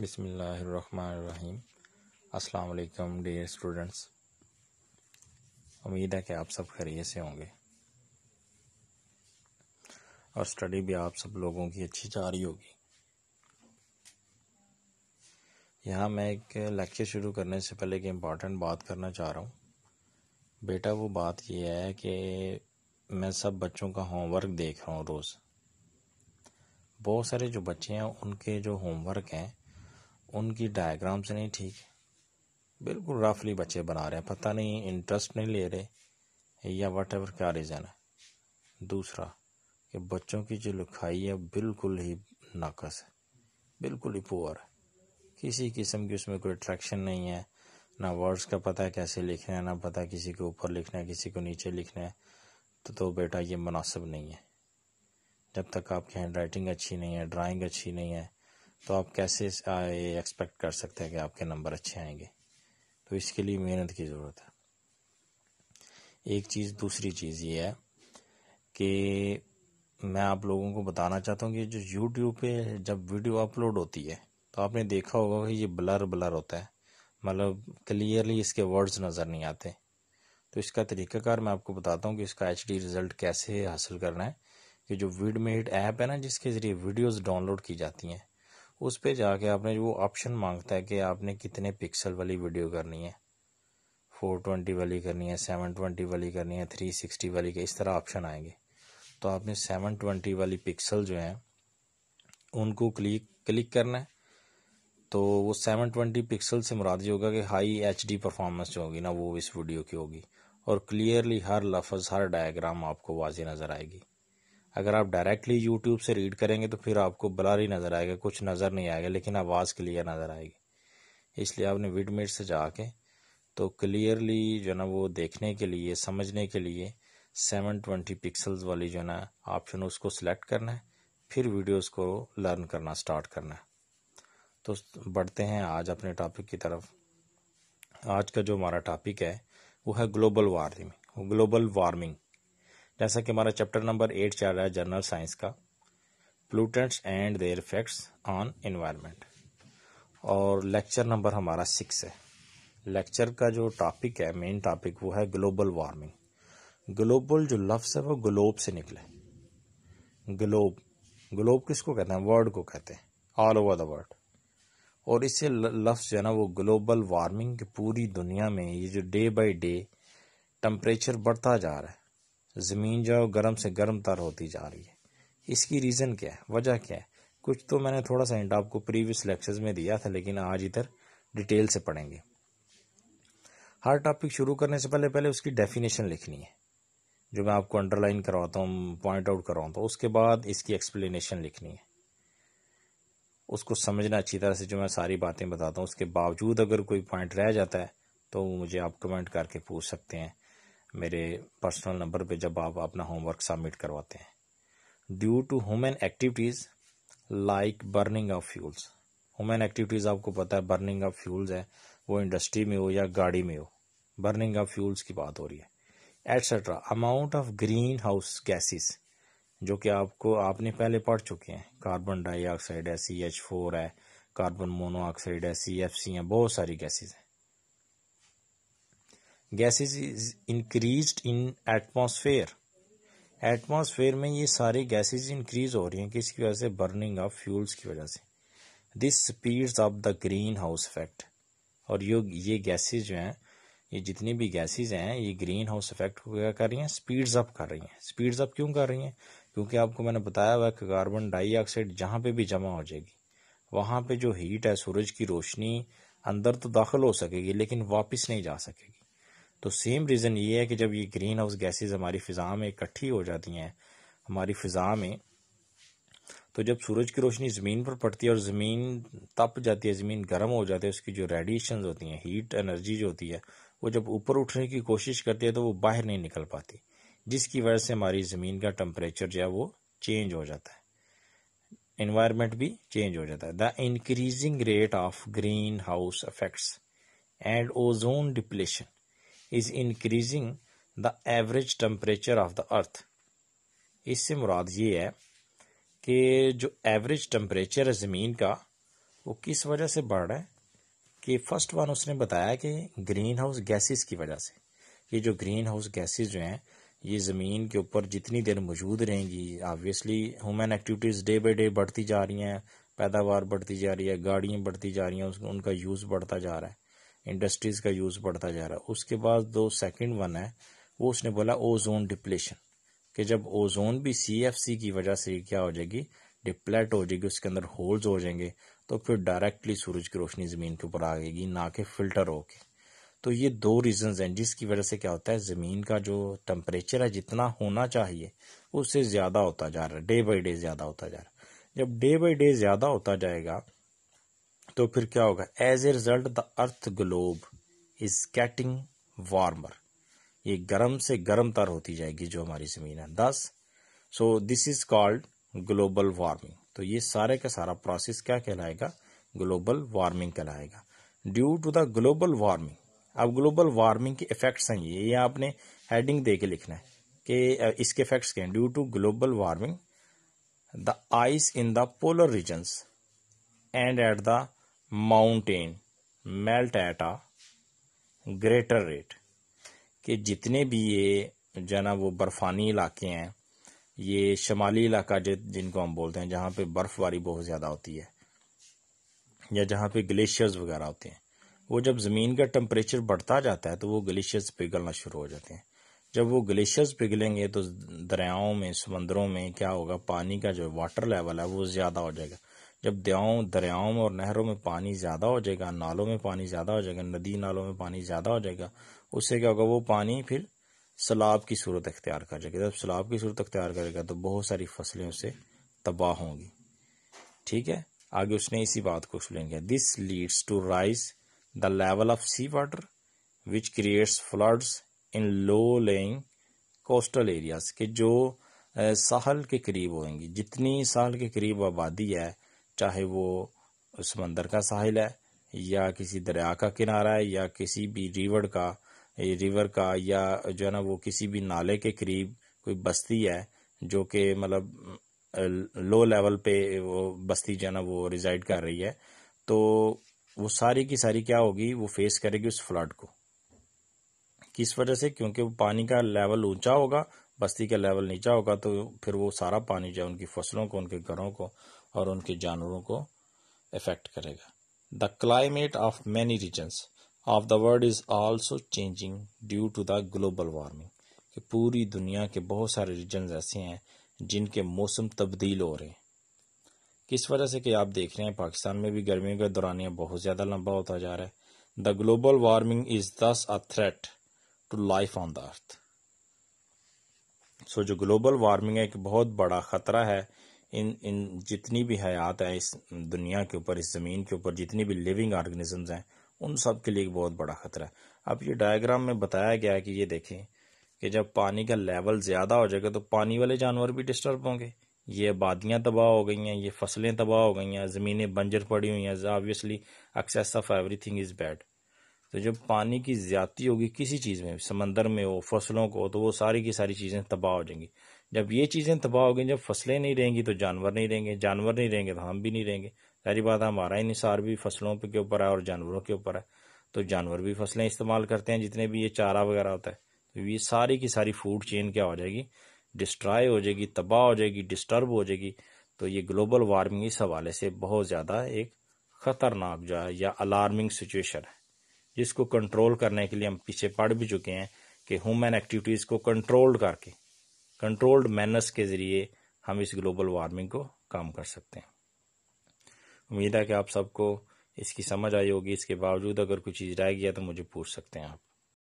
बिसमीम अस्सलाम dear students उम्मीद है कि आप सब खरीय से होंगे और स्टडी भी आप सब लोगों की अच्छी जा रही होगी यहाँ मैं एक लेक्चर शुरू करने से पहले एक इम्पॉर्टेंट बात करना चाह रहा हूँ बेटा वो बात यह है कि मैं सब बच्चों का होमवर्क देख रहा हूँ रोज़ बहुत सारे जो बच्चे हैं उनके जो होमवर्क हैं उनकी डायग्राम से नहीं ठीक बिल्कुल रफली बच्चे बना रहे हैं पता नहीं इंटरेस्ट नहीं ले रहे या वट एवर क्या रीज़न है दूसरा कि बच्चों की जो लिखाई है बिल्कुल ही नाकस है बिल्कुल ही पुअर है किसी किस्म की उसमें कोई अट्रैक्शन नहीं है ना वर्ड्स का पता है कैसे लिखना है ना पता किसी को ऊपर लिखना है किसी को नीचे लिखना है तो तो बेटा ये मुनासिब नहीं है जब तक आपकी हैंड राइटिंग अच्छी नहीं है ड्राइंग अच्छी नहीं है तो आप कैसे एक्सपेक्ट कर सकते हैं कि आपके नंबर अच्छे आएंगे तो इसके लिए मेहनत की ज़रूरत है एक चीज़ दूसरी चीज़ ये है कि मैं आप लोगों को बताना चाहता हूँ कि जो यूट्यूब पे जब वीडियो अपलोड होती है तो आपने देखा होगा कि ये ब्लर ब्लर होता है मतलब क्लियरली इसके वर्ड्स नज़र नहीं आते तो इसका तरीकाकार मैं आपको बताता हूँ कि इसका एच रिज़ल्ट कैसे हासिल करना है कि जो वीडमेड ऐप है ना जिसके ज़रिए वीडियोज डाउनलोड की जाती हैं उस पर जाके आपने जो वो ऑप्शन मांगता है कि आपने कितने पिक्सल वाली वीडियो करनी है फोर ट्वेंटी वाली करनी है सेवन ट्वेंटी वाली करनी है थ्री सिक्सटी वाली के इस तरह ऑप्शन आएंगे तो आपने सेवन ट्वेंटी वाली पिक्सल जो हैं उनको क्लिक क्लिक करना है तो वो सेवन ट्वेंटी पिक्सल से मुराद ये होगा कि हाई एच डी परफॉर्मेंस जो होगी ना वो इस वीडियो की होगी और क्लियरली हर लफ्ज़ हर डायग्राम आपको वाजी नज़र आएगी अगर आप डायरेक्टली यूट्यूब से रीड करेंगे तो फिर आपको ब्लर ही नज़र आएगा कुछ नज़र नहीं आएगा लेकिन आवाज़ क्लियर नज़र आएगी इसलिए आपने विडमेट से जाके तो क्लियरली जो ना वो देखने के लिए समझने के लिए सेवन ट्वेंटी पिक्सल्स वाली जो ना ऑप्शन उसको सिलेक्ट करना है फिर वीडियोस को लर्न करना स्टार्ट करना है तो बढ़ते हैं आज अपने टॉपिक की तरफ आज का जो हमारा टॉपिक है वो है ग्लोबल वार्मिंग ग्लोबल वार्मिंग जैसा कि हमारा चैप्टर नंबर एट चल रहा है जर्नल साइंस का pollutants and their effects on environment और लेक्चर नंबर हमारा सिक्स है लेक्चर का जो टॉपिक है मेन टॉपिक वो है ग्लोबल वार्मिंग ग्लोबल जो लफ्स है वो ग्लोब से निकले ग्लोब ग्लोब किसको कहते हैं वर्ल्ड को कहते हैं ऑल ओवर द वर्ल्ड और इससे लफ्स जो है ना वो ग्लोबल वार्मिंग पूरी दुनिया में ये जो डे बाई डे टम्परेचर बढ़ता जा रहा है ज़मीन जो गर्म से गर्म तर होती जा रही है इसकी रीज़न क्या है वजह क्या है कुछ तो मैंने थोड़ा सा हिंट आपको प्रीवियस लेक्चर्स में दिया था लेकिन आज इधर डिटेल से पढ़ेंगे हर टॉपिक शुरू करने से पहले पहले उसकी डेफिनेशन लिखनी है जो मैं आपको अंडरलाइन करवाता हूँ पॉइंट आउट करवाता हूँ उसके बाद इसकी एक्सप्लेनेशन लिखनी है उसको समझना अच्छी तरह से जो मैं सारी बातें बताता हूँ उसके बावजूद अगर कोई पॉइंट रह जाता है तो मुझे आप कमेंट करके पूछ सकते हैं मेरे पर्सनल नंबर पे जब आप अपना होमवर्क सबमिट करवाते हैं due to human activities like burning of fuels human activities आपको पता है बर्निंग ऑफ फ्यूल्स है वो इंडस्ट्री में हो या गाड़ी में हो बर्निंग ऑफ फ्यूल्स की बात हो रही है etcetera amount of greenhouse gases जो कि आपको आपने पहले पढ़ चुके हैं कार्बन डाइऑक्साइड है सी एच फोर है कार्बन मोनोऑक्साइड है सी एफ सी है बहुत सारी गैसेज हैं gases is increase in atmosphere atmosphere में ये सारी गैसेज इंक्रीज हो रही हैं किसकी वजह से बर्निंग ऑफ फ्यूल्स की वजह से this speeds of the greenhouse effect और यो ये गैसेज जो हैं ये जितनी भी गैसेज हैं ये ग्रीन हाउस इफेक्ट को क्या कर रही हैं स्पीड्स अप कर रही हैं स्पीड्स अप क्यों कर रही हैं क्योंकि आपको मैंने बताया हुआ कि कार्बन डाइऑक्साइड जहाँ पे भी जमा हो जाएगी वहाँ पे जो हीट है सूरज की रोशनी अंदर तो दाखिल हो सकेगी लेकिन वापस नहीं जा सकेगी तो सेम रीज़न ये है कि जब ये ग्रीन हाउस गैसेज हमारी फ़िज़ा में इकट्ठी हो जाती हैं हमारी फ़िज़ा में तो जब सूरज की रोशनी ज़मीन पर पड़ती है और ज़मीन तप जाती है ज़मीन गर्म हो जाती है उसकी जो रेडिएशन होती हैं हीट एनर्जी जो होती है वो जब ऊपर उठने की कोशिश करती है तो वो बाहर नहीं निकल पाती जिसकी वजह से हमारी ज़मीन का टम्परेचर जो है वो चेंज हो जाता है इन्वायरमेंट भी चेंज हो जाता है the increasing rate of greenhouse effects and ozone depletion is increasing the average temperature of the earth इससे मुराद ये है कि जो एवरेज टेम्परेचर है ज़मीन का वो किस वजह से बढ़ रहा है कि फर्स्ट वन उसने बताया कि ग्रीन हाउस गैसेस की वजह से ये जो ग्रीन हाउस गैसेस जो हैं ये ज़मीन के ऊपर जितनी देर मौजूद रहेंगी obviously human activities day by day बढ़ती जा रही हैं पैदावार बढ़ती जा रही है गाड़ियाँ बढ़ती जा रही हैं उनका यूज़ बढ़ता जा रहा है इंडस्ट्रीज का यूज बढ़ता जा रहा है उसके बाद दो सेकंड वन है वो उसने बोला ओजोन डिप्लेशन कि जब ओजोन भी सी की वजह से क्या हो जाएगी डिप्लेट हो जाएगी उसके अंदर होल्स हो जाएंगे तो फिर डायरेक्टली सूरज की रोशनी ज़मीन के ऊपर आ जाएगी ना कि फिल्टर होके तो ये दो रीजन हैं जिसकी वजह से क्या होता है ज़मीन का जो टेम्परेचर है जितना होना चाहिए उससे ज़्यादा होता जा रहा है डे बाई डे ज़्यादा होता जा रहा है जब डे बाई डे ज़्यादा होता जाएगा तो फिर क्या होगा as a result the earth globe is getting warmer ये गर्म से गर्म तर होती जाएगी जो हमारी ज़मीन है thus so this is called global warming तो ये सारे का सारा प्रोसेस क्या कहलाएगा ग्लोबल वार्मिंग कहलाएगा due to the global warming अब ग्लोबल वार्मिंग के इफेक्ट्स हैं ये ये आपने हेडिंग दे के लिखना है कि इसके इफेक्ट्स क्या हैं due to global warming the ice in the polar regions and at the mountain melt at a greater rate कि जितने भी ये ना वो बर्फ़ानी इलाके हैं ये शमाली इलाका जिनको हम बोलते हैं जहाँ पे बर्फ़बारी बहुत ज़्यादा होती है या जहाँ पे ग्लेशियर्स वगैरह होते हैं वो जब ज़मीन का टम्परेचर बढ़ता जाता है तो वो ग्लेशियर्स पिघलना शुरू हो जाते हैं जब वो ग्लेशियर्स पिघलेंगे तो दरियाओं में समंदरों में क्या होगा पानी का जो वाटर लेवल है वो ज़्यादा हो जाएगा जब दयाओं दरियाओं में और नहरों में पानी ज़्यादा हो जाएगा नालों में पानी ज़्यादा हो जाएगा नदी नालों में पानी ज़्यादा हो जाएगा उससे क्या होगा वो पानी फिर सलाब की सूरत अख्तियार कर जाएगा जब सलाब की सूरत अख्तियार करेगा तो बहुत सारी फसलें उससे तबाह होंगी ठीक है आगे उसने इसी बात को एक्सप्लेन किया this leads to rise the level of sea water which creates floods in low lying coastal areas के जो साहल के करीब होंगी जितनी साहल के करीब आबादी है चाहे वो समंदर का साहिल है या किसी दरिया का किनारा है या किसी भी रिवर का रिवर का या जो है ना वो किसी भी नाले के करीब कोई बस्ती है जो कि मतलब लो लेवल पे वो बस्ती जो है ना वो रिजाइड कर रही है तो वो सारी की सारी क्या होगी वो फेस करेगी उस फ्लड को किस वजह से क्योंकि पानी का लेवल ऊंचा होगा बस्ती का लेवल नीचा होगा तो फिर वो सारा पानी जो है उनकी फसलों को उनके घरों को और उनके जानवरों को इफेक्ट करेगा the climate of many regions of the world is also changing due to the global warming कि पूरी दुनिया के बहुत सारे रीजन ऐसे हैं जिनके मौसम तब्दील हो रहे हैं किस वजह से कि आप देख रहे हैं पाकिस्तान में भी गर्मियों दौरान यह बहुत ज़्यादा लंबा होता जा रहा है the global warming is thus a threat to life on the earth so जो ग्लोबल वार्मिंग है एक बहुत बड़ा ख़तरा है इन इन जितनी भी हयात है इस दुनिया के ऊपर इस ज़मीन के ऊपर जितनी भी लिविंग ऑर्गेनिजम्स हैं उन सब के लिए एक बहुत बड़ा ख़तरा है अब ये डायग्राम में बताया गया है कि ये देखें कि जब पानी का लेवल ज़्यादा हो जाएगा तो पानी वाले जानवर भी डिस्टर्ब होंगे ये आबादियाँ तबाह हो गई हैं ये फसलें तबाह हो गई हैं ज़मीनें बंजर पड़ी हुई हैं obviously excess of everything is bad तो जब पानी की ज्यादा होगी किसी चीज़ में समंदर में हो फसलों को तो वो सारी की सारी चीज़ें तबाह हो जाएंगी जब ये चीज़ें तबाह हो गई जब फसलें नहीं रहेंगी तो जानवर नहीं रहेंगे जानवर नहीं रहेंगे तो हम भी नहीं रहेंगे सारी बात हमारा निसार भी फसलों के ऊपर है और जानवरों के ऊपर है तो जानवर भी फसलें इस्तेमाल करते हैं जितने भी ये चारा वगैरह होता है तो ये सारी की सारी फूड चेन क्या हो जाएगी डिस्ट्रॉय हो जाएगी तबाह हो जाएगी डिस्टर्ब हो जाएगी तो ये ग्लोबल वार्मिंग इस हवाले से बहुत ज़्यादा एक ख़तरनाक जो है या अलार्मिंग सिचुएशन है जिसको कंट्रोल करने के लिए हम पीछे पढ़ भी चुके हैं कि ह्यूमन एक्टिविटीज़ को कंट्रोल्ड करके कंट्रोल्ड मैनर्स के ज़रिए हम इस ग्लोबल वार्मिंग को कम कर सकते हैं उम्मीद है कि आप सबको इसकी समझ आई होगी इसके बावजूद अगर कोई चीज़ रह गया तो मुझे पूछ सकते हैं आप